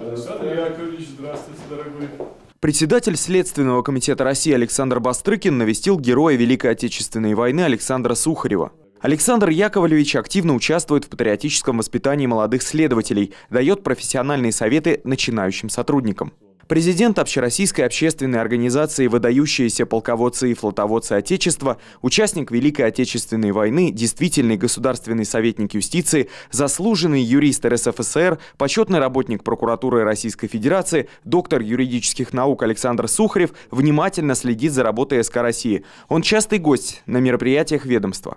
Яковлевич, здравствуйте, дорогой. Председатель Следственного комитета России Александр Бастрыкин навестил героя Великой Отечественной войны Александра Сухарева. Александр Яковлевич активно участвует в патриотическом воспитании молодых следователей, дает профессиональные советы начинающим сотрудникам. Президент Общероссийской общественной организации «Выдающиеся полководцы и флотоводцы Отечества», участник Великой Отечественной войны, действительный государственный советник юстиции, заслуженный юрист РСФСР, почетный работник прокуратуры Российской Федерации, доктор юридических наук Александр Сухарев внимательно следит за работой СК России. Он частый гость на мероприятиях ведомства.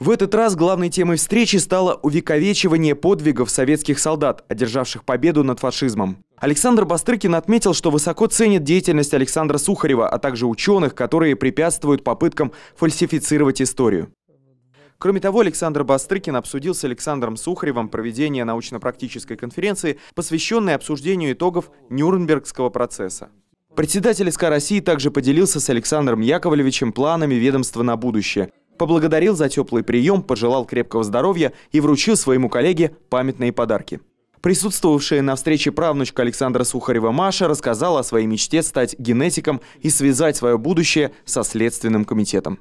В этот раз главной темой встречи стало увековечивание подвигов советских солдат, одержавших победу над фашизмом. Александр Бастрыкин отметил, что высоко ценит деятельность Александра Сухарева, а также ученых, которые препятствуют попыткам фальсифицировать историю. Кроме того, Александр Бастрыкин обсудил с Александром Сухаревым проведение научно-практической конференции, посвященной обсуждению итогов Нюрнбергского процесса. Председатель СК России также поделился с Александром Яковлевичем планами ведомства на будущее – Поблагодарил за теплый прием, пожелал крепкого здоровья и вручил своему коллеге памятные подарки. Присутствовавшая на встрече правнучка Александра Сухарева Маша рассказала о своей мечте стать генетиком и связать свое будущее со Следственным комитетом.